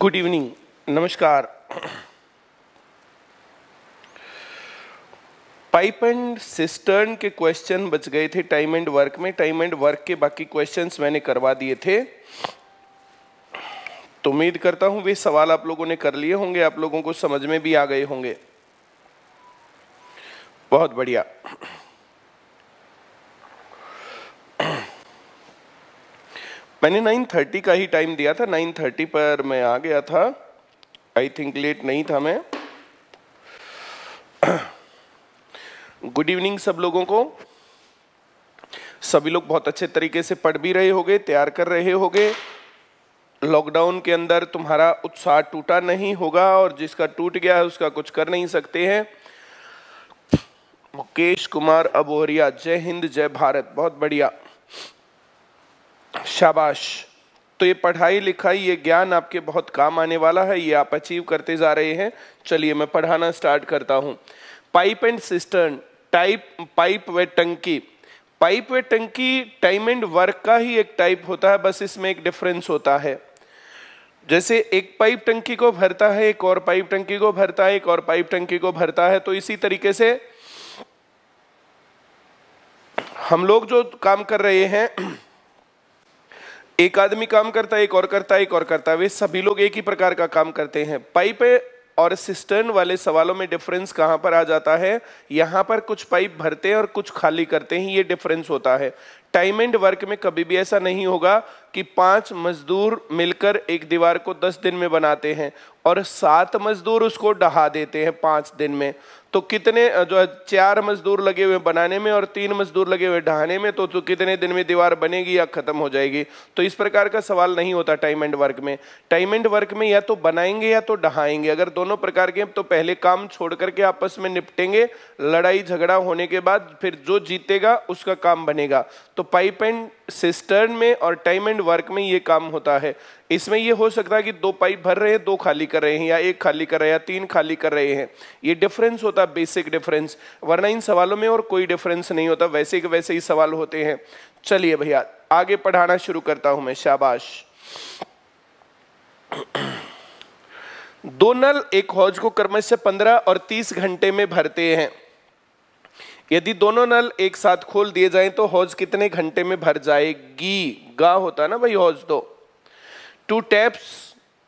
Good evening नमस्कार pipe and cistern के question बच गए थे टाइम एंड वर्क में टाइम एंड वर्क के बाकी क्वेश्चंस मैंने करवा दिए थे तो उम्मीद करता हूं वे सवाल आप लोगों ने कर लिए होंगे आप लोगों को समझ में भी आ गए होंगे बहुत बढ़िया मैंने 9:30 का ही टाइम दिया था 9:30 पर मैं आ गया था आई थिंक लेट नहीं था मैं गुड इवनिंग सब लोगों को सभी लोग बहुत अच्छे तरीके से पढ़ भी रहे होगे तैयार कर रहे होगे लॉकडाउन के अंदर तुम्हारा उत्साह टूटा नहीं होगा और जिसका टूट गया है उसका कुछ कर नहीं सकते हैं मुकेश कुमार अबोहरिया जय हिंद जय भारत बहुत बढ़िया शाबाश तो ये पढ़ाई लिखाई ये ज्ञान आपके बहुत काम आने वाला है ये आप अचीव करते जा रहे हैं चलिए मैं पढ़ाना स्टार्ट करता हूं pipe and cistern type pipe व टंकी पाइप व टंकी टाइम एंड वर्क का ही एक टाइप होता है बस इसमें एक डिफरेंस होता है जैसे एक पाइप टंकी को भरता है एक और पाइप टंकी को भरता है एक और पाइप टंकी को भरता है तो इसी तरीके से हम लोग जो काम कर रहे हैं एक आदमी काम करता है एक और करता है एक और करता है वे सभी लोग एक ही प्रकार का काम करते हैं पाइप और सिस्टर्न वाले सवालों में डिफरेंस कहां पर आ जाता है यहां पर कुछ पाइप भरते हैं और कुछ खाली करते हैं ये डिफरेंस होता है टाइम एंड वर्क में कभी भी ऐसा नहीं होगा कि पांच मजदूर मिलकर एक दीवार को दस दिन में बनाते हैं और सात मजदूर उसको डहा देते हैं पांच दिन में तो कितने जो चार मजदूर लगे हुए बनाने में और तीन मजदूर लगे हुए ढहाने में तो, तो कितने दिन में दीवार बनेगी या खत्म हो जाएगी तो इस प्रकार का सवाल नहीं होता टाइम एंड वर्क में टाइम एंड वर्क में या तो बनाएंगे या तो ढहाएंगे अगर दोनों प्रकार के तो पहले काम छोड़ करके आपस में निपटेंगे लड़ाई झगड़ा होने के बाद फिर जो जीतेगा उसका काम बनेगा तो तो पाइप एंड सिस्टर्न में और टाइम एंड वर्क में ये काम होता है इसमें ये हो सकता है कि दो पाइप भर रहे हैं दो खाली कर रहे हैं या एक खाली कर रहे हैं या तीन खाली कर रहे हैं ये डिफरेंस होता है बेसिक डिफरेंस वरना इन सवालों में और कोई डिफरेंस नहीं होता वैसे के वैसे ही सवाल होते हैं चलिए भैया आगे पढ़ाना शुरू करता हूं मैं शाबाश दो नल एक हौज को क्रमश से पंद्रह और तीस घंटे में भरते हैं यदि दोनों नल एक साथ खोल दिए जाएं तो हौज कितने घंटे में भर जाएगी गा होता ना भाई हौज दो two taps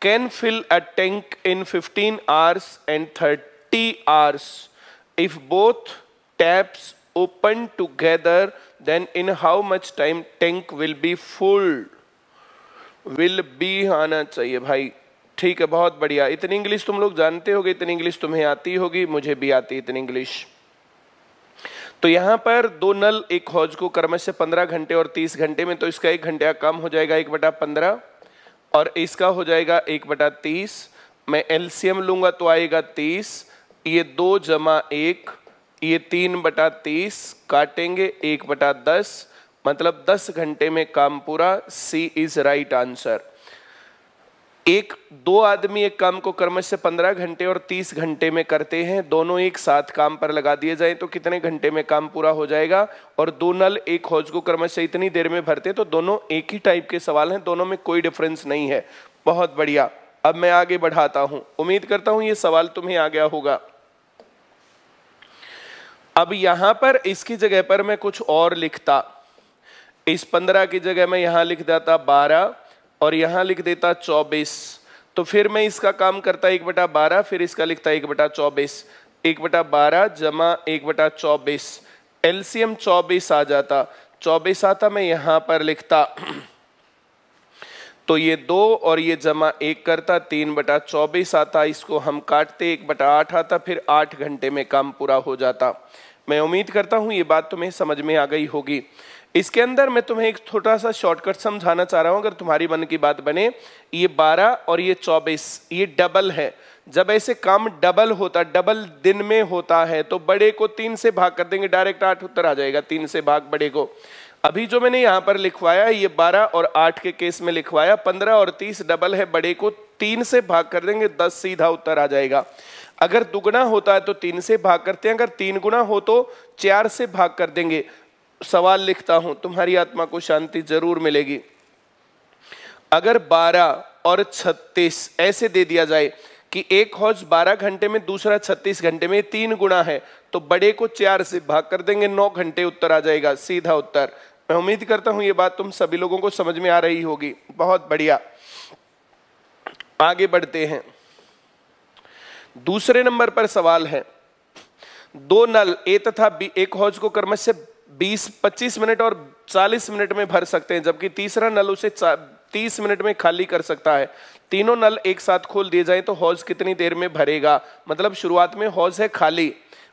can fill a tank in 15 hours and 30 hours if both taps open together then in how much time tank will be full will be आना चाहिए भाई ठीक है बहुत बढ़िया इतनी इंग्लिश तुम लोग जानते होगे इतनी इंग्लिश तुम्हें आती होगी मुझे भी आती इतनी इंग्लिश तो यहां पर दो नल एक हौज को क्रमश से पंद्रह घंटे और तीस घंटे में तो इसका एक घंटे कम हो जाएगा एक बटा पंद्रह और इसका हो जाएगा एक बटा तीस मैं एलसीएम लूंगा तो आएगा तीस ये दो जमा एक ये तीन बटा तीस काटेंगे एक बटा दस मतलब दस घंटे में काम पूरा सी इज राइट आंसर एक दो आदमी एक काम को कर्मश से पंद्रह घंटे और तीस घंटे में करते हैं दोनों एक साथ काम पर लगा दिए जाएं तो कितने घंटे में काम पूरा हो जाएगा और दो नल एक हौज को कर्मश से इतनी देर में भरते तो दोनों एक ही टाइप के सवाल हैं दोनों में कोई डिफरेंस नहीं है बहुत बढ़िया अब मैं आगे बढ़ाता हूं उम्मीद करता हूं ये सवाल तुम्हें आ गया होगा अब यहां पर इसकी जगह पर मैं कुछ और लिखता इस पंद्रह की जगह मैं यहां लिख देता बारह और यहाँ लिख देता चौबीस तो फिर मैं इसका काम करता एक बटा बारह फिर इसका लिखता एक बटा चौबीस एक बटा बारह जमा एक बटा चौबीस एलसीएम चौबीस आ जाता चौबीस आता मैं यहां पर लिखता तो ये दो और ये जमा एक करता तीन बटा चौबीस आता इसको हम काटते एक बटा आठ आता फिर आठ घंटे में काम पूरा हो जाता मैं उम्मीद करता हूं ये बात तुम्हें समझ में आ गई होगी इसके अंदर मैं तुम्हें एक छोटा सा शॉर्टकट समझाना चाह रहा हूं अगर तुम्हारी मन की बात बने ये 12 और ये 24 ये डबल है जब ऐसे काम डबल होता डबल दिन में होता है तो बड़े को तीन से भाग कर देंगे डायरेक्ट आठ उत्तर आ जाएगा तीन से भाग बड़े को अभी जो मैंने यहां पर लिखवाया ये 12 और 8 के केस में लिखवाया 15 और 30 डबल है बड़े को तीन से भाग कर देंगे 10 सीधा उत्तर आ जाएगा अगर दुगना होता है तो तीन से भाग करते हैं अगर तीन गुना हो तो चार से भाग कर देंगे सवाल लिखता हूं तुम्हारी आत्मा को शांति जरूर मिलेगी अगर 12 और 36 ऐसे दे दिया जाए कि एक हौज 12 घंटे में दूसरा 36 घंटे में तीन गुणा है तो बड़े को चार से भाग कर देंगे नौ घंटे उत्तर आ जाएगा सीधा उत्तर मैं उम्मीद करता हूं ये बात तुम सभी लोगों को समझ में आ रही होगी बहुत बढ़िया आगे बढ़ते हैं दूसरे नंबर पर सवाल है दो नल ए तथा बी एक हौज को कर्मश से बीस पच्चीस मिनट और चालीस मिनट में भर सकते हैं जबकि तीसरा नल उसे 30 मिनट में खाली कर सकता है तीनों नल एक साथ खोल दिए जाए तो हौज कितनी देर में भरेगा मतलब शुरुआत में हौज है खाली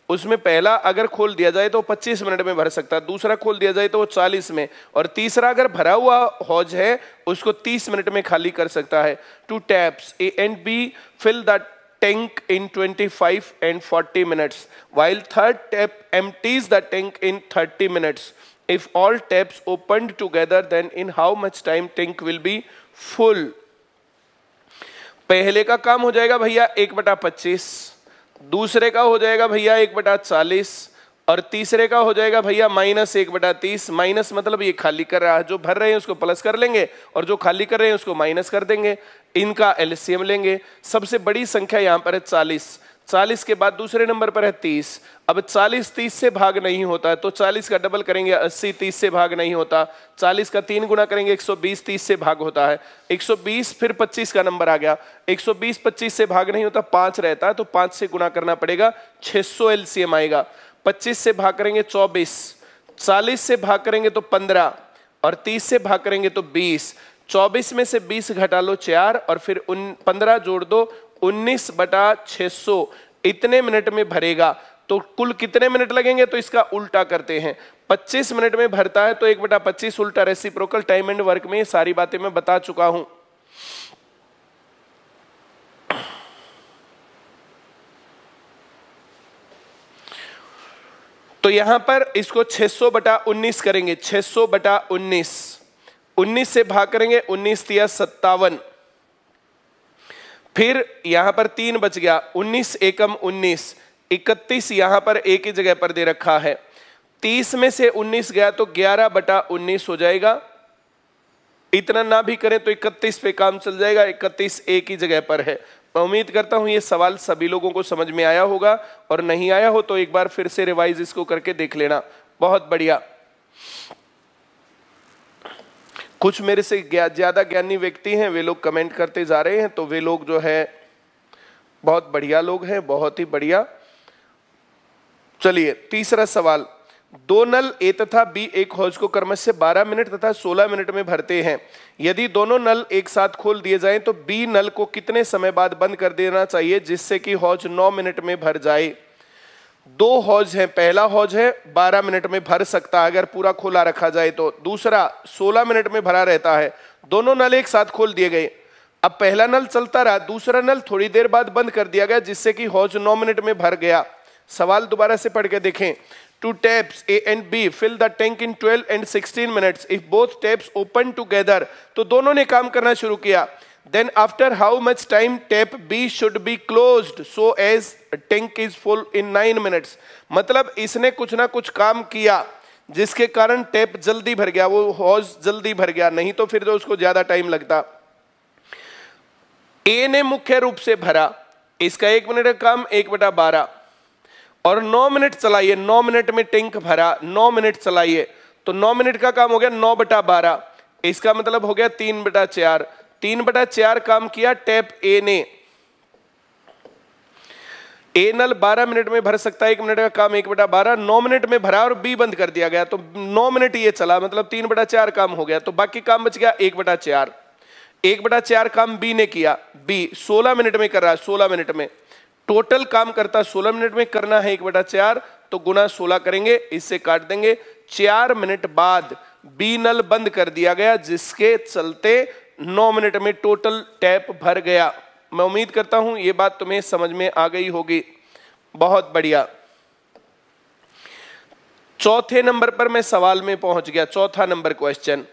उसमें पहला अगर खोल दिया जाए तो 25 मिनट में भर सकता है दूसरा खोल दिया जाए तो वो 40 में और तीसरा अगर भरा हुआ हौज है उसको 30 मिनट में खाली कर सकता है two taps A and B fill the tank in 25 and 40 minutes, while third tap empties the tank in 30 minutes. If all taps opened together, then in how much time tank will be full? पहले का काम हो जाएगा भैया एक बटा पच्चीस दूसरे का हो जाएगा भैया एक बटा चालीस और तीसरे का हो जाएगा भैया माइनस एक बटा तीस माइनस मतलब ये खाली कर रहा है जो भर रहे हैं उसको प्लस कर लेंगे और जो खाली कर रहे हैं उसको माइनस कर देंगे इनका एलसीएम लेंगे सबसे बड़ी संख्या यहां पर है चालीस चालीस के बाद दूसरे नंबर पर है तीस अब चालीस तीस से भाग नहीं होता है तो चालीस का डबल करेंगे अस्सी तीस से भाग नहीं होता चालीस का तीन गुना करेंगे एक सौ बीस तीस से भाग होता है एक सौ बीस फिर पच्चीस का नंबर आ गया एक सौ बीस पच्चीस से भाग नहीं होता पांच रहता है तो पांच से गुना करना पड़ेगा छह सौ एलसीएम आएगा 25 से भाग करेंगे 24 40 से भाग करेंगे तो 15 और 30 से भाग करेंगे तो 20 24 में से 20 घटा लो चार और फिर उन 15 जोड़ दो 19 बटा 600 इतने मिनट में भरेगा तो कुल कितने मिनट लगेंगे तो इसका उल्टा करते हैं 25 मिनट में भरता है तो एक बटा पच्चीस उल्टा रेसिप्रोकल टाइम एंड वर्क में सारी बातें मैं बता चुका हूं तो यहां पर इसको 600 बटा 19 करेंगे 600 बटा 19 19 से भाग करेंगे 19 तिया सत्तावन फिर यहां पर तीन बच गया 19 एकम 19 इकतीस यहां पर एक ही जगह पर दे रखा है 30 में से 19 गया तो 11 बटा 19 हो जाएगा इतना ना भी करें तो 31 पे काम चल जाएगा 31 एक ही जगह पर है मैं उम्मीद करता हूं ये सवाल सभी लोगों को समझ में आया होगा और नहीं आया हो तो एक बार फिर से रिवाइज इसको करके देख लेना बहुत बढ़िया कुछ मेरे से ज़्यादा ज्ञानी व्यक्ति हैं वे लोग कमेंट करते जा रहे हैं तो वे लोग जो है बहुत बढ़िया लोग हैं बहुत ही बढ़िया चलिए तीसरा सवाल दो नल ए तथा बी एक हौज को क्रमश से 12 मिनट तथा 16 मिनट में भरते हैं यदि दोनों नल एक साथ खोल दिए जाएं तो बी नल को कितने समय बाद बंद कर देना चाहिए जिससे कि हौज 9 मिनट में भर जाए दो हौज हैं पहला हौज है 12 मिनट में भर सकता है अगर पूरा खोला रखा जाए तो दूसरा 16 मिनट में भरा रहता है दोनों नल एक साथ खोल दिए गए अब पहला नल चलता रहा दूसरा नल थोड़ी देर बाद बंद कर दिया गया जिससे कि हौज नौ मिनट में भर गया सवाल दोबारा से पढ़ के देखें two taps A and B. Fill the tank in 12 and 16 minutes. If both taps open together, तो दोनों ने काम करना शुरू किया Then after how much time tap B should be closed so as tank is full in 9 minutes. मतलब इसने कुछ ना कुछ काम किया जिसके कारण टैप जल्दी भर गया वो हौज जल्दी भर गया नहीं तो फिर तो उसको ज्यादा टाइम लगता ए ने मुख्य रूप से भरा इसका एक मिनट का काम एक बटा बारह और नौ मिनट चलाइए नौ मिनट में टैंक भरा नौ मिनट चलाइए तो नौ मिनट का काम हो गया नौ बटा बारह इसका मतलब हो गया तीन बटा चार तीन बटा चार काम किया टैप ए ने ए नल बारह मिनट में भर सकता है एक मिनट का काम एक बटा बारह नौ मिनट में भरा और बी बंद कर दिया गया तो नौ मिनट ये चला मतलब तीन बटा चार काम हो गया तो बाकी काम बच गया एक बटा चार एक बटा चार काम बी ने किया बी सोलह मिनट में कर रहा है सोलह मिनट में टोटल काम करता सोलह मिनट में करना है एक बटा चार तो गुना सोलह करेंगे इससे काट देंगे चार मिनट बाद बी नल बंद कर दिया गया जिसके चलते नौ मिनट में टोटल टैप भर गया मैं उम्मीद करता हूं ये बात तुम्हें समझ में आ गई होगी बहुत बढ़िया चौथे नंबर पर मैं सवाल में पहुंच गया चौथा नंबर क्वेश्चन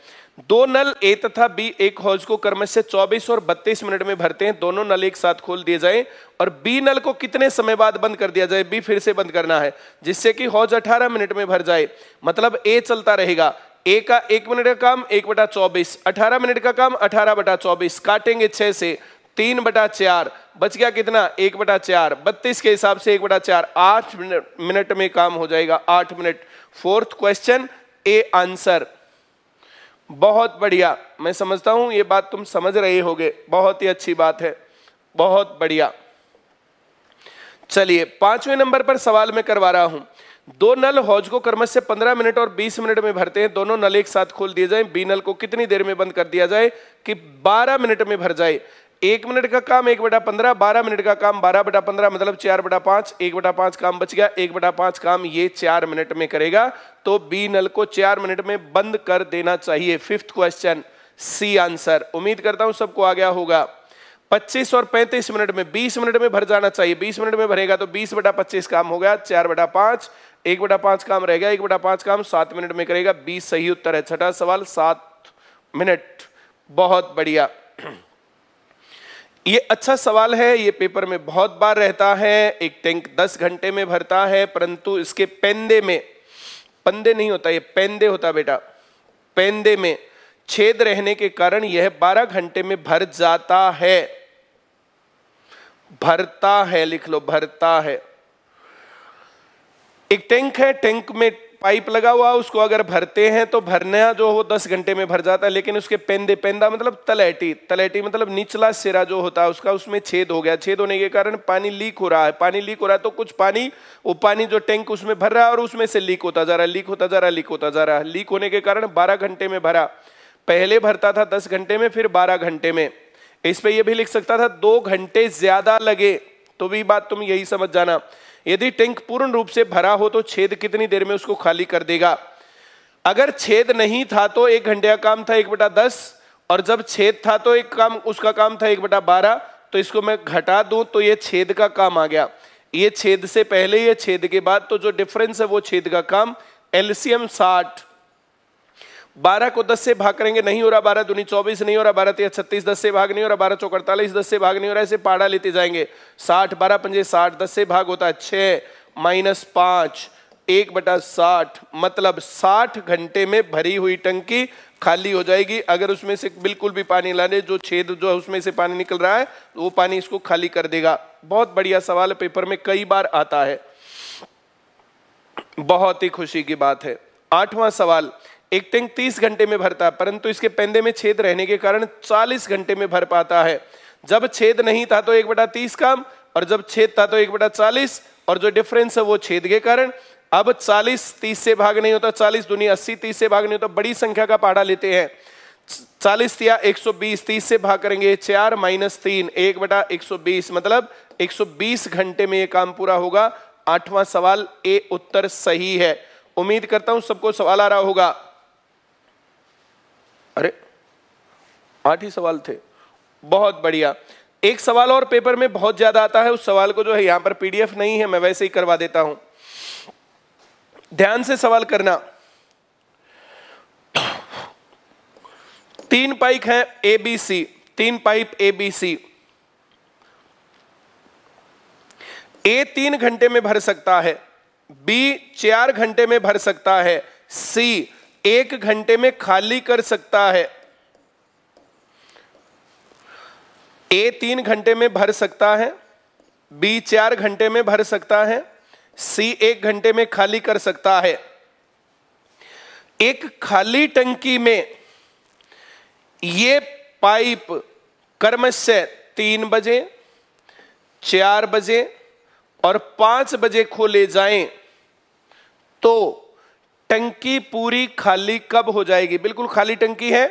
दो नल ए तथा बी एक हौज को क्रम से 24 और 32 मिनट में भरते हैं दोनों नल एक साथ खोल दिए जाए और बी नल को कितने समय बाद बंद कर दिया जाए बी फिर से बंद करना है जिससे कि हौज 18 मिनट में भर जाए मतलब ए चलता रहेगा ए का एक मिनट का काम एक बटा चौबीस अठारह मिनट का काम अठारह बटा चौबीस काटेंगे छह से तीन बटा चार बच गया कितना एक बटा चार बत्तीस के हिसाब से एक बटा चार आठ मिनट में काम हो जाएगा आठ मिनट फोर्थ क्वेश्चन ए आंसर बहुत बढ़िया मैं समझता हूं ये बात तुम समझ रहे होगे बहुत ही अच्छी बात है बहुत बढ़िया चलिए पांचवें नंबर पर सवाल मैं करवा रहा हूं दो नल हौज को कर्मश से 15 मिनट और 20 मिनट में भरते हैं दोनों नल एक साथ खोल दिए जाए बी नल को कितनी देर में बंद कर दिया जाए कि 12 मिनट में भर जाए एक मिनट का काम एक बटा पंद्रह बारह मिनट का काम बारह बटा पंद्रह मतलब चार बटा पांच एक बटा पांच काम बच गया एक बटा पांच काम ये चार मिनट में करेगा तो बी नल को चार मिनट में बंद कर देना चाहिए फिफ्थ क्वेश्चन सी आंसर उम्मीद करता हूं सबको आ गया होगा 25 और 35 मिनट में 20 मिनट में भर जाना चाहिए 20 मिनट में भरेगा तो 20 बटा 25 काम हो गया चार बटा पांच एक बटा पांच काम रह गया एक बटा पांच काम सात मिनट में करेगा बीस सही उत्तर है छठा सवाल सात मिनट बहुत बढ़िया ये अच्छा सवाल है ये पेपर में बहुत बार रहता है एक टैंक 10 घंटे में भरता है परंतु इसके पेंदे में पंदे नहीं होता ये पेंदे होता बेटा पेंदे में छेद रहने के कारण यह 12 घंटे में भर जाता है भरता है लिख लो भरता है एक टैंक है टैंक में पाइप लगा हुआ उसको अगर भरते हैं तो भरना जो हो दस घंटे में भर जाता है लेकिन उसके पेंदे पेंदा मतलब तलैटी तलैटी मतलब निचला सिरा जो होता है उसका उसमें छेद हो गया छेद होने के कारण पानी लीक हो रहा है पानी लीक हो रहा है तो कुछ पानी वो पानी जो टैंक उसमें भर रहा है और उसमें से लीक होता जा रहा है लीक होता जा रहा लीक होता जा रहा है लीक होने के कारण बारह घंटे में भरा पहले भरता था दस घंटे में फिर बारह घंटे में इस पर यह भी लिख सकता था दो घंटे ज्यादा लगे तो भी बात तुम यही समझ जाना यदि टैंक पूर्ण रूप से भरा हो तो छेद कितनी देर में उसको खाली कर देगा अगर छेद नहीं था तो एक घंटे का काम था एक बटा दस और जब छेद था तो एक काम उसका काम था एक बटा बारह तो इसको मैं घटा दूं तो ये छेद का काम आ गया ये छेद से पहले ये छेद के बाद तो जो डिफरेंस है वो छेद का काम एल्सियम साठ बारह को दस से भाग करेंगे नहीं हो रहा बारह दुनी चौबीस नहीं हो रहा बारह तेरह तो छत्तीस दस से भाग नहीं हो रहा बारह चौक अड़तालीस दस से भाग नहीं हो रहा ऐसे पाड़ा लेते जाएंगे साठ बारह पंजे साठ दस से भाग होता है छः माइनस पाँच एक बटा साठ मतलब साठ घंटे में भरी हुई टंकी खाली हो जाएगी अगर उसमें से बिल्कुल भी पानी लाने जो छेद जो है उसमें से पानी निकल रहा है तो वो पानी इसको खाली कर देगा बहुत बढ़िया सवाल पेपर में कई बार आता है बहुत ही खुशी की बात है आठवां सवाल एक टैंक 30 घंटे में भरता है परंतु इसके पेंदे में छेद रहने के कारण 40 घंटे में भर पाता है जब छेद नहीं था तो एक बटा तीस काम और जब छेद था तो एक बटा चालीस और जो डिफरेंस है वो छेद के कारण अब 40 30 से भाग नहीं होता 40 दुनिया 80 30 से भाग नहीं होता बड़ी संख्या का पाड़ा लेते हैं 40 या 120 30 से भाग करेंगे चार माइनस तीन एक बटा बीस मतलब 120 घंटे में ये काम पूरा होगा आठवां सवाल ए उत्तर सही है उम्मीद करता हूं सबको सवाल आ रहा होगा अरे आठ ही सवाल थे बहुत बढ़िया एक सवाल और पेपर में बहुत ज्यादा आता है उस सवाल को जो है यहां पर पीडीएफ नहीं है मैं वैसे ही करवा देता हूं ध्यान से सवाल करना तीन पाइप है एबीसी तीन पाइप ए बी सी ए तीन घंटे में भर सकता है बी चार घंटे में भर सकता है सी एक घंटे में खाली कर सकता है ए तीन घंटे में भर सकता है बी चार घंटे में भर सकता है सी एक घंटे में खाली कर सकता है एक खाली टंकी में ये पाइप कर्मश तीन बजे चार बजे और पांच बजे खोले जाएं तो टंकी पूरी खाली कब हो जाएगी बिल्कुल खाली टंकी है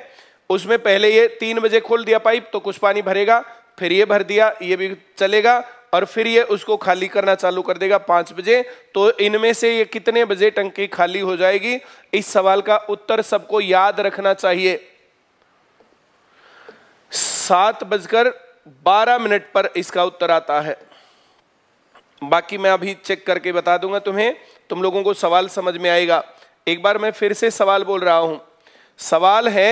उसमें पहले ये तीन बजे खोल दिया पाइप तो कुछ पानी भरेगा फिर ये भर दिया ये भी चलेगा और फिर ये उसको खाली करना चालू कर देगा पांच बजे तो इनमें से ये कितने बजे टंकी खाली हो जाएगी इस सवाल का उत्तर सबको याद रखना चाहिए सात बजकर बारह मिनट पर इसका उत्तर आता है बाकी मैं अभी चेक करके बता दूंगा तुम्हें तुम लोगों को सवाल समझ में आएगा एक बार मैं फिर से सवाल बोल रहा हूं सवाल है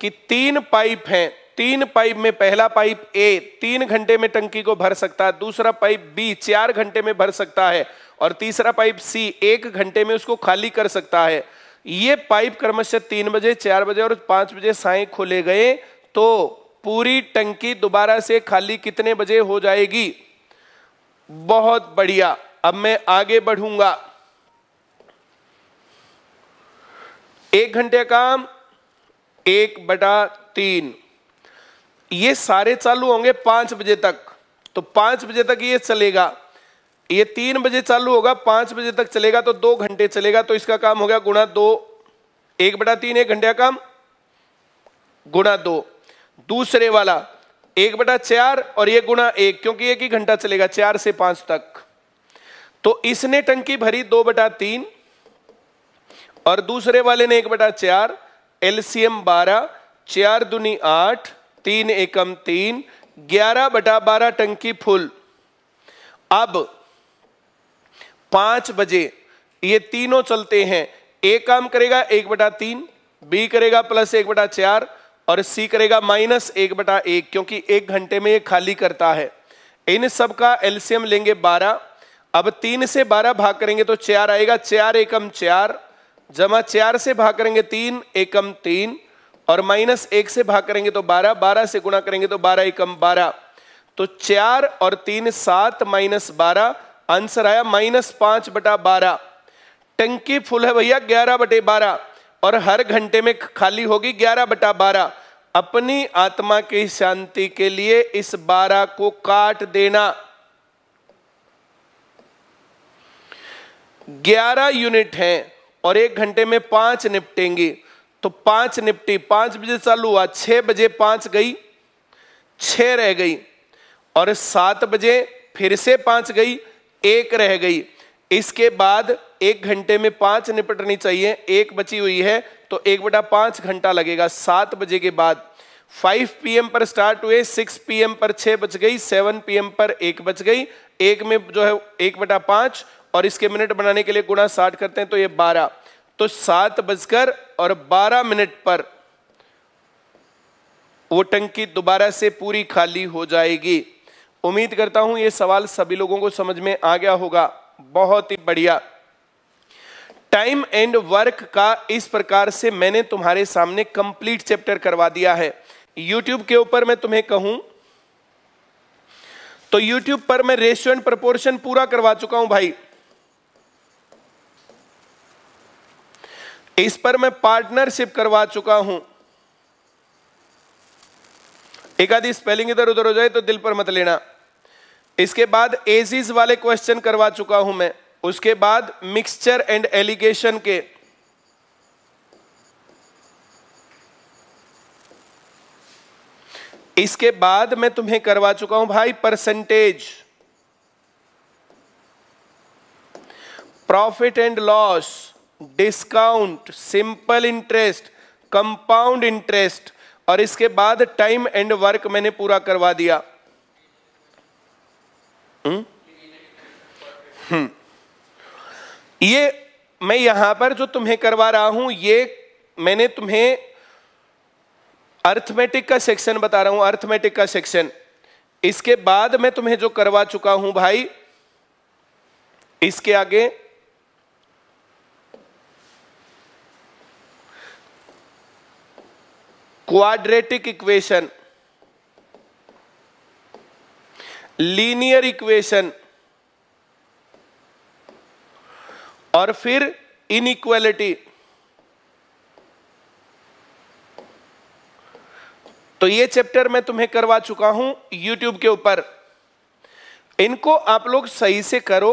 कि तीन पाइप हैं तीन पाइप में पहला पाइप ए तीन घंटे में टंकी को भर सकता है दूसरा पाइप बी चार घंटे में भर सकता है और तीसरा पाइप सी एक घंटे में उसको खाली कर सकता है ये पाइप क्रमशः तीन बजे चार बजे और पांच बजे साय खोले गए तो पूरी टंकी दोबारा से खाली कितने बजे हो जाएगी बहुत बढ़िया अब मैं आगे बढ़ूंगा एक घंटे का एक बटा तीन ये सारे चालू होंगे पांच बजे तक तो पांच बजे तक ये चलेगा ये तीन बजे चालू होगा पांच बजे तक चलेगा तो दो घंटे चलेगा तो इसका काम हो गया गुणा दो एक बटा तीन एक घंटे का काम गुणा दो दूसरे वाला एक बटा चार और ये गुणा एक क्योंकि एक ही घंटा चलेगा चार से पांच तक तो इसने टंकी भरी दो बटा तीन और दूसरे वाले ने एक बटा चार एलसीएम बारह चार दुनी आठ तीन एकम तीन ग्यारह बटा बारह टंकी फुल अब पांच बजे ये तीनों चलते हैं ए काम करेगा एक बटा तीन बी करेगा प्लस एक बटा चार और सी करेगा माइनस एक बटा एक क्योंकि एक घंटे में ये खाली करता है इन सब का एलसीएम लेंगे बारह अब तीन से बारह भाग करेंगे तो चार आएगा चार एकम चार जमा चार से भाग करेंगे तीन एकम तीन और माइनस एक से भाग करेंगे तो बारह बारह से गुणा करेंगे तो बारह एकम बारह तो चार और तीन सात माइनस बारह आंसर आया माइनस पांच बटा बारह टंकी फुल है भैया ग्यारह बटे बारह और हर घंटे में खाली होगी ग्यारह बटा बारह अपनी आत्मा की शांति के लिए इस बारह को काट देना ग्यारह यूनिट हैं और एक घंटे में पांच निपटेंगी तो पांच निपटी पांच बजे चालू हुआ छह बजे पांच गई छह रह गई और सात बजे फिर से पांच गई एक रह गई इसके बाद एक घंटे में पांच निपटनी चाहिए एक बची हुई है तो एक बटा पांच घंटा लगेगा सात बजे के बाद 5 पीएम पर स्टार्ट हुए 6 पीएम पर छह बच गई 7 पीएम पर एक बच गई एक में जो है एक बटा पांच और इसके मिनट बनाने के लिए गुणा साठ करते हैं तो ये बारह तो सात बजकर और बारह मिनट पर वो टंकी दोबारा से पूरी खाली हो जाएगी उम्मीद करता हूं ये सवाल सभी लोगों को समझ में आ गया होगा बहुत ही बढ़िया टाइम एंड वर्क का इस प्रकार से मैंने तुम्हारे सामने कंप्लीट चैप्टर करवा दिया है यूट्यूब के ऊपर मैं तुम्हें कहूं तो यूट्यूब पर मैं रेशियो एंड प्रपोर्शन पूरा करवा चुका हूं भाई इस पर मैं पार्टनरशिप करवा चुका हूं एक आधी स्पेलिंग इधर उधर हो जाए तो दिल पर मत लेना इसके बाद एजीज वाले क्वेश्चन करवा चुका हूं मैं उसके बाद मिक्सचर एंड एलिगेशन के इसके बाद मैं तुम्हें करवा चुका हूं भाई percentage profit and loss discount simple interest compound interest और इसके बाद टाइम एंड वर्क मैंने पूरा करवा दिया हुँ? हम्म? हुँ. हम्म। ये मैं यहां पर जो तुम्हें करवा रहा हूं ये मैंने तुम्हें अर्थमेटिक का सेक्शन बता रहा हूं अर्थमेटिक का सेक्शन इसके बाद मैं तुम्हें जो करवा चुका हूं भाई इसके आगे क्वाड्रेटिक इक्वेशन लीनियर इक्वेशन और फिर इनइक्वालिटी तो ये चैप्टर मैं तुम्हें करवा चुका हूं यूट्यूब के ऊपर इनको आप लोग सही से करो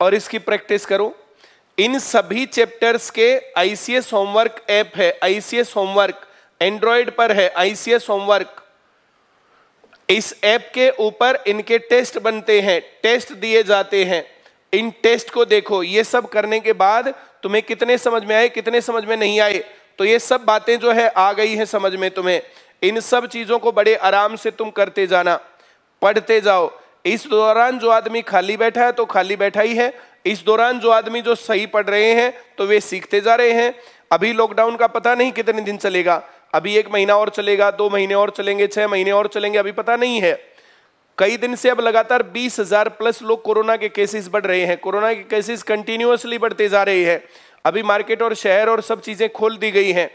और इसकी प्रैक्टिस करो इन सभी चैप्टर्स के आईसीएस होमवर्क ऐप है आईसीएस होमवर्क एंड्रॉइड पर है आईसीएस होमवर्क इस ऐप के ऊपर इनके टेस्ट बनते हैं टेस्ट दिए जाते हैं इन टेस्ट को देखो ये सब करने के बाद तुम्हें कितने समझ में आए कितने समझ में नहीं आए तो ये सब बातें जो है आ गई है समझ में तुम्हें इन सब चीज़ों को बड़े आराम से तुम करते जाना पढ़ते जाओ इस दौरान जो आदमी खाली बैठा है तो खाली बैठा ही है इस दौरान जो आदमी जो सही पढ़ रहे हैं तो वे सीखते जा रहे हैं अभी लॉकडाउन का पता नहीं कितने दिन चलेगा अभी एक महीना और चलेगा दो महीने और चलेंगे छह महीने और चलेंगे अभी पता नहीं है कई दिन से अब लगातार बीस हजार प्लस लोग कोरोना के केसेस बढ़ रहे हैं कोरोना के केसेस कंटिन्यूअसली बढ़ते जा रहे हैं अभी मार्केट और शहर और सब चीजें खोल दी गई हैं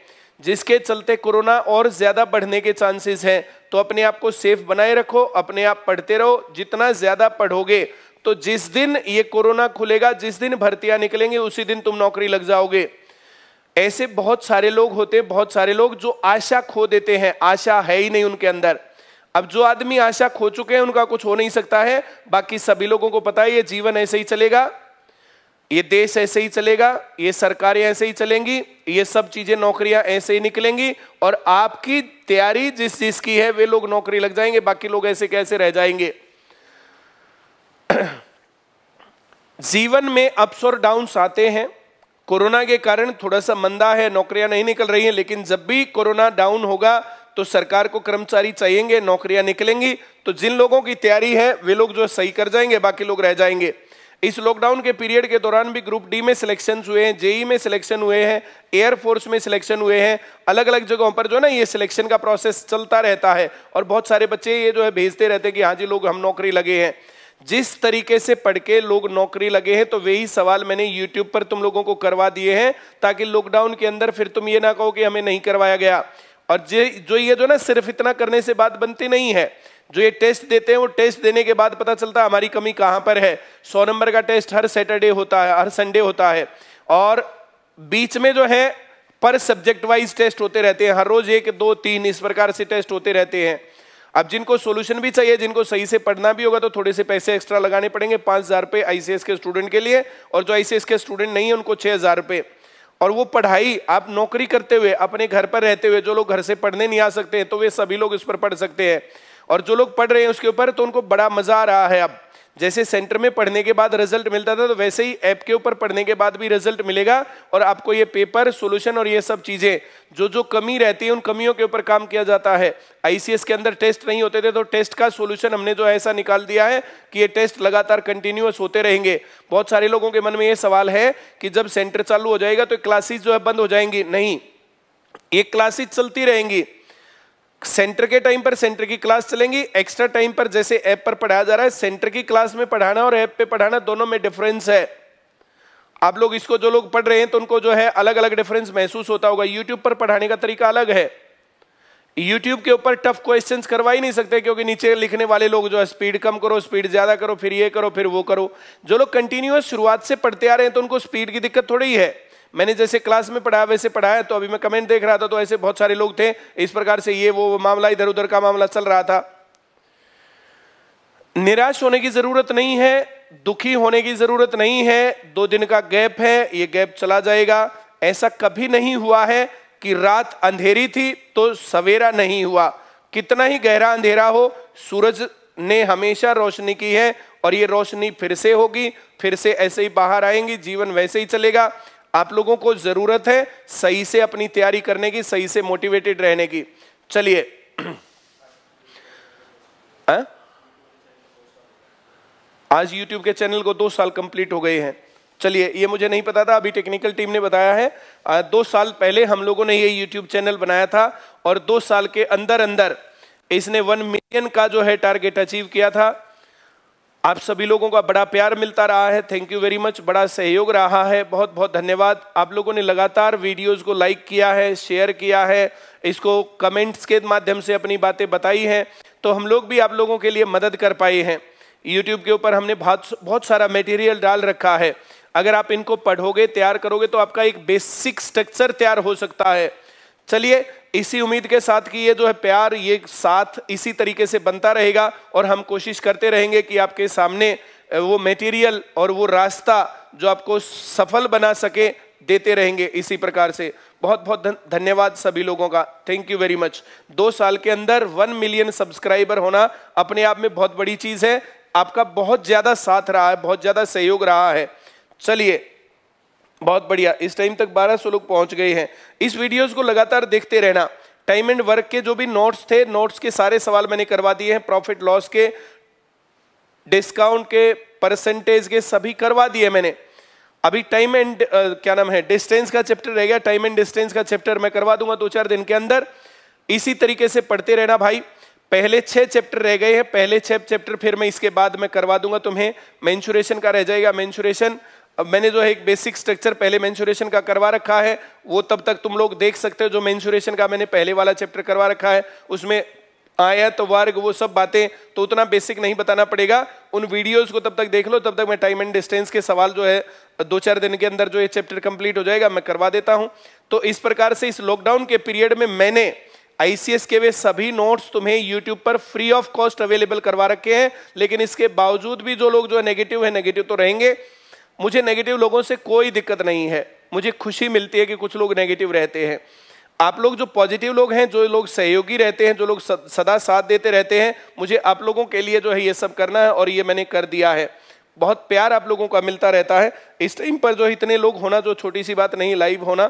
जिसके चलते कोरोना और ज्यादा बढ़ने के चांसेस हैं तो अपने आप को सेफ बनाए रखो अपने आप पढ़ते रहो जितना ज्यादा पढ़ोगे तो जिस दिन ये कोरोना खुलेगा जिस दिन भर्तियां निकलेंगे उसी दिन तुम नौकरी लग जाओगे ऐसे बहुत सारे लोग होते हैं बहुत सारे लोग जो आशा खो देते हैं आशा है ही नहीं उनके अंदर अब जो आदमी आशा खो चुके हैं उनका कुछ हो नहीं सकता है बाकी सभी लोगों को पता है ये जीवन ऐसे ही चलेगा ये देश ऐसे ही चलेगा ये सरकारें ऐसे ही चलेंगी ये सब चीजें नौकरियां ऐसे ही निकलेंगी और आपकी तैयारी जिस चीज की है वे लोग नौकरी लग जाएंगे बाकी लोग ऐसे कैसे रह जाएंगे जीवन में अप्स और डाउन आते हैं कोरोना के कारण थोड़ा सा मंदा है नौकरियां नहीं निकल रही हैं लेकिन जब भी कोरोना डाउन होगा तो सरकार को कर्मचारी चाहिएंगे नौकरियां निकलेंगी तो जिन लोगों की तैयारी है वे लोग जो सही कर जाएंगे बाकी लोग रह जाएंगे इस लॉकडाउन के पीरियड के दौरान भी ग्रुप डी में सिलेक्शन हुए हैं जेई e में सिलेक्शन हुए हैं एयरफोर्स में सिलेक्शन हुए हैं अलग अलग जगहों पर जो है ना ये सिलेक्शन का प्रोसेस चलता रहता है और बहुत सारे बच्चे ये जो है भेजते रहते हैं कि हाँ जी लोग हम नौकरी लगे हैं जिस तरीके से पढ़ के लोग नौकरी लगे हैं तो वही सवाल मैंने यूट्यूब पर तुम लोगों को करवा दिए हैं ताकि लॉकडाउन के अंदर फिर तुम ये ना कहो कि हमें नहीं करवाया गया और जे जो ये जो ना सिर्फ इतना करने से बात बनती नहीं है जो ये टेस्ट देते हैं वो टेस्ट देने के बाद पता चलता है हमारी कमी कहाँ पर है सौ नंबर का टेस्ट हर सैटरडे होता है हर संडे होता है और बीच में जो है पर सब्जेक्ट वाइज टेस्ट होते रहते हैं हर रोज एक दो तीन इस प्रकार से टेस्ट होते रहते हैं अब जिनको सॉल्यूशन भी चाहिए जिनको सही से पढ़ना भी होगा तो थोड़े से पैसे एक्स्ट्रा लगाने पड़ेंगे पांच हज़ार रुपए आईसीएस के स्टूडेंट के लिए और जो आईसीएस के स्टूडेंट नहीं है उनको छह हज़ार रुपए और वो पढ़ाई आप नौकरी करते हुए अपने घर पर रहते हुए जो लोग घर से पढ़ने नहीं आ सकते हैं तो वे सभी लोग इस पर पढ़ सकते हैं और जो लोग पढ़ रहे हैं उसके ऊपर तो उनको बड़ा मज़ा आ रहा है अब जैसे सेंटर में पढ़ने के बाद रिजल्ट मिलता था तो वैसे ही ऐप के ऊपर पढ़ने के बाद भी रिजल्ट मिलेगा और आपको ये पेपर सॉल्यूशन और ये सब चीज़ें जो जो कमी रहती है उन कमियों के ऊपर काम किया जाता है आईसीएस के अंदर टेस्ट नहीं होते थे तो टेस्ट का सोल्यूशन हमने जो ऐसा निकाल दिया है कि ये टेस्ट लगातार कंटिन्यूस होते रहेंगे बहुत सारे लोगों के मन में ये सवाल है कि जब सेंटर चालू हो जाएगा तो क्लासेज जो है बंद हो जाएंगी नहीं ये क्लासेज चलती रहेंगी सेंटर के टाइम पर सेंटर की क्लास चलेंगी एक्स्ट्रा टाइम पर जैसे ऐप पर पढ़ाया जा रहा है सेंटर की क्लास में पढ़ाना और ऐप पे पढ़ाना दोनों में डिफरेंस है आप लोग इसको जो लोग पढ़ रहे हैं तो उनको जो है अलग अलग डिफरेंस महसूस होता होगा यूट्यूब पर पढ़ाने का तरीका अलग है यूट्यूब के ऊपर टफ क्वेश्चन करवा ही नहीं सकते क्योंकि नीचे लिखने वाले लोग जो है स्पीड कम करो स्पीड ज्यादा करो फिर ये करो फिर वो करो जो लोग कंटिन्यूस शुरुआत से पढ़ते आ रहे हैं तो उनको स्पीड की दिक्कत थोड़ी है मैंने जैसे क्लास में पढ़ाया वैसे पढ़ाया तो अभी मैं कमेंट देख रहा था तो ऐसे बहुत सारे लोग थे इस प्रकार से ये वो मामला इधर उधर का मामला चल रहा था निराश होने की जरूरत नहीं है दुखी होने की जरूरत नहीं है दो दिन का गैप है ये गैप चला जाएगा ऐसा कभी नहीं हुआ है कि रात अंधेरी थी तो सवेरा नहीं हुआ कितना ही गहरा अंधेरा हो सूरज ने हमेशा रोशनी की है और ये रोशनी फिर से होगी फिर से ऐसे ही बाहर आएंगी जीवन वैसे ही चलेगा आप लोगों को जरूरत है सही से अपनी तैयारी करने की सही से मोटिवेटेड रहने की चलिए अं? आज YouTube के चैनल को दो साल कंप्लीट हो गए हैं चलिए ये मुझे नहीं पता था अभी टेक्निकल टीम ने बताया है आ, दो साल पहले हम लोगों ने ये YouTube चैनल बनाया था और दो साल के अंदर अंदर इसने वन मिलियन का जो है टारगेट अचीव किया था आप सभी लोगों का बड़ा प्यार मिलता रहा है थैंक यू वेरी मच बड़ा सहयोग रहा है बहुत बहुत धन्यवाद आप लोगों ने लगातार वीडियोस को लाइक किया है शेयर किया है इसको कमेंट्स के माध्यम से अपनी बातें बताई हैं तो हम लोग भी आप लोगों के लिए मदद कर पाए हैं यूट्यूब के ऊपर हमने बहुत बहुत सारा मटेरियल डाल रखा है अगर आप इनको पढ़ोगे तैयार करोगे तो आपका एक बेसिक स्ट्रक्चर तैयार हो सकता है चलिए इसी उम्मीद के साथ कि ये जो है प्यार ये साथ इसी तरीके से बनता रहेगा और हम कोशिश करते रहेंगे कि आपके सामने वो मटेरियल और वो रास्ता जो आपको सफल बना सके देते रहेंगे इसी प्रकार से बहुत बहुत धन्यवाद सभी लोगों का थैंक यू वेरी मच दो साल के अंदर वन मिलियन सब्सक्राइबर होना अपने आप में बहुत बड़ी चीज़ है आपका बहुत ज़्यादा साथ रहा है बहुत ज़्यादा सहयोग रहा है चलिए बहुत बढ़िया इस टाइम तक 1200 लोग पहुंच गए हैं इस वीडियोस को लगातार देखते रहना टाइम एंड वर्क के जो भी नोट्स थे नोट्स के सारे सवाल मैंने करवा दिए हैं प्रॉफिट लॉस के डिस्काउंट के परसेंटेज के सभी करवा दिए मैंने अभी टाइम एंड क्या नाम है डिस्टेंस का चैप्टर रह गया टाइम एंड डिस्टेंस का चैप्टर मैं करवा दूंगा दो चार दिन के अंदर इसी तरीके से पढ़ते रहना भाई पहले छह चैप्टर रह गए हैं पहले छह चैप्टर फिर मैं इसके बाद मैं करवा दूंगा तुम्हें मेंशुरेशन का रह जाएगा मेंशुरेशन अब मैंने जो है एक बेसिक स्ट्रक्चर पहले मेंशुरेशन का करवा रखा है वो तब तक तुम लोग देख सकते हो जो मेंशुरेशन का मैंने पहले वाला चैप्टर करवा रखा है उसमें आयत तो वर्ग वो सब बातें तो उतना बेसिक नहीं बताना पड़ेगा उन वीडियोस को तब तक देख लो तब तक मैं टाइम एंड डिस्टेंस के सवाल जो है दो चार दिन के अंदर जो ये चैप्टर कंप्लीट हो जाएगा मैं करवा देता हूं तो इस प्रकार से इस लॉकडाउन के पीरियड में मैंने आईसीएस के वे सभी नोट्स तुम्हें यूट्यूब पर फ्री ऑफ कॉस्ट अवेलेबल करवा रखे हैं लेकिन इसके बावजूद भी जो लोग जो है नेगेटिव है नेगेटिव तो रहेंगे मुझे नेगेटिव लोगों से कोई दिक्कत नहीं है मुझे खुशी मिलती है कि कुछ लोग नेगेटिव रहते हैं आप लोग जो पॉजिटिव लोग हैं जो लोग सहयोगी रहते हैं जो लोग सदा साथ देते रहते हैं मुझे आप लोगों के लिए जो है ये सब करना है और ये मैंने कर दिया है बहुत प्यार आप लोगों का मिलता रहता है इस टाइम पर जो इतने लोग होना जो छोटी सी बात नहीं लाइव होना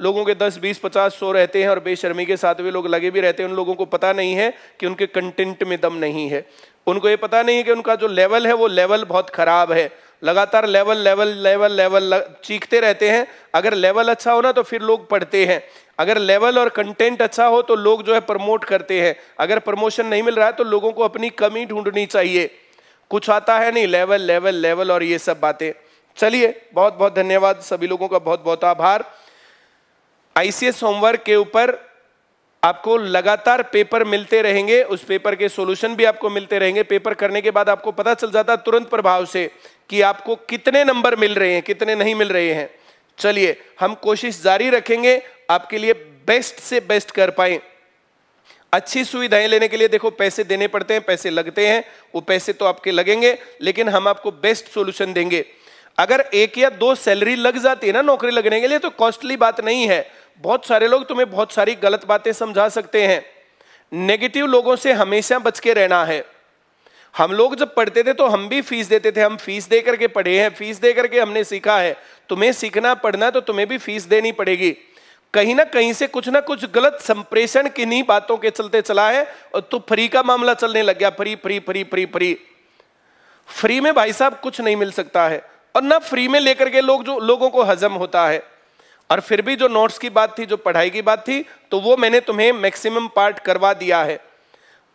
लोगों के 10, 20, 50, 100 रहते हैं और बेशर्मी के साथ भी लोग लगे भी रहते हैं उन लोगों को पता नहीं है कि उनके कंटेंट में दम नहीं है उनको ये पता नहीं है कि उनका जो लेवल है वो लेवल बहुत खराब है लगातार लेवल लेवल लेवल लेवल चीखते रहते हैं अगर लेवल अच्छा हो ना तो फिर लोग पढ़ते हैं अगर लेवल और कंटेंट अच्छा हो तो लोग जो है प्रमोट करते हैं अगर प्रमोशन नहीं मिल रहा है तो लोगों को अपनी कमी ढूंढनी चाहिए कुछ आता है नहीं लेवल लेवल लेवल और ये सब बातें चलिए बहुत बहुत धन्यवाद सभी लोगों का बहुत बहुत आभार आईसीएस होमवर्क के ऊपर आपको लगातार पेपर मिलते रहेंगे उस पेपर के सॉल्यूशन भी आपको मिलते रहेंगे पेपर करने के बाद आपको पता चल जाता तुरंत प्रभाव से कि आपको कितने नंबर मिल रहे हैं कितने नहीं मिल रहे हैं चलिए हम कोशिश जारी रखेंगे आपके लिए बेस्ट से बेस्ट कर पाए अच्छी सुविधाएं लेने के लिए देखो पैसे देने पड़ते हैं पैसे लगते हैं वो पैसे तो आपके लगेंगे लेकिन हम आपको बेस्ट सोल्यूशन देंगे अगर एक या दो सैलरी लग जाती है ना नौकरी लगने के लिए तो कॉस्टली बात नहीं है बहुत सारे लोग तुम्हें बहुत सारी गलत बातें समझा सकते हैं नेगेटिव लोगों से हमेशा बच के रहना है हम लोग जब पढ़ते थे तो हम भी फीस देते थे हम फीस दे करके पढ़े हैं फीस दे करके हमने सीखा है तुम्हें सीखना पढ़ना तो तुम्हें भी फीस देनी पड़ेगी कहीं ना कहीं से कुछ ना कुछ गलत संप्रेषण किन्हीं बातों के चलते चला है और तो फ्री का मामला चलने लग गया free free free free free free में भाई साहब कुछ नहीं मिल सकता है और ना फ्री में लेकर के लोग जो लोगों को हजम होता है और फिर भी जो नोट्स की बात थी जो पढ़ाई की बात थी तो वो मैंने तुम्हें मैक्सिमम पार्ट करवा दिया है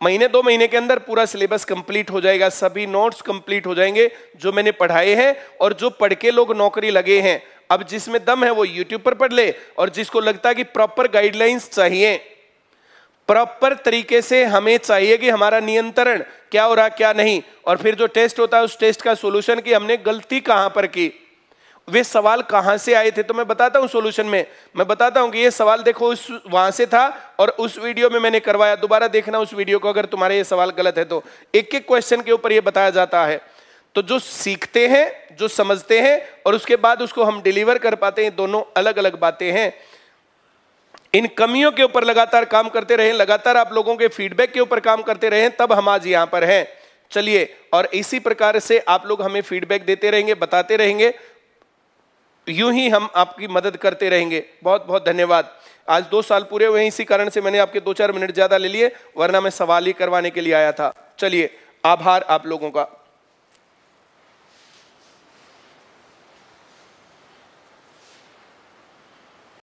महीने दो महीने के अंदर पूरा सिलेबस कंप्लीट हो जाएगा सभी नोट्स कंप्लीट हो जाएंगे जो मैंने पढ़ाए हैं और जो पढ़ के लोग नौकरी लगे हैं अब जिसमें दम है वो यूट्यूब पर पढ़ ले और जिसको लगता है कि प्रॉपर गाइडलाइंस चाहिए प्रॉपर तरीके से हमें चाहिए कि हमारा नियंत्रण क्या हो रहा क्या नहीं और फिर जो टेस्ट होता है उस टेस्ट का सोल्यूशन कि हमने गलती कहां पर की वे सवाल कहां से आए थे तो मैं बताता हूं सोल्यूशन में मैं बताता हूं कि ये सवाल देखो उस वहां से था और उस वीडियो में मैंने करवाया दोबारा देखना उस वीडियो को अगर तुम्हारे ये सवाल गलत है तो एक एक क्वेश्चन के ऊपर ये बताया जाता है तो जो सीखते हैं जो समझते हैं और उसके बाद उसको हम डिलीवर कर पाते हैं दोनों अलग अलग बातें हैं इन कमियों के ऊपर लगातार काम करते रहे लगातार आप लोगों के फीडबैक के ऊपर काम करते रहे तब हम आज यहां पर हैं चलिए और इसी प्रकार से आप लोग हमें फीडबैक देते रहेंगे बताते रहेंगे यूं ही हम आपकी मदद करते रहेंगे बहुत बहुत धन्यवाद आज दो साल पूरे हुए इसी कारण से मैंने आपके दो चार मिनट ज़्यादा ले लिए वरना मैं सवाल ही करवाने के लिए आया था चलिए आभार आप लोगों का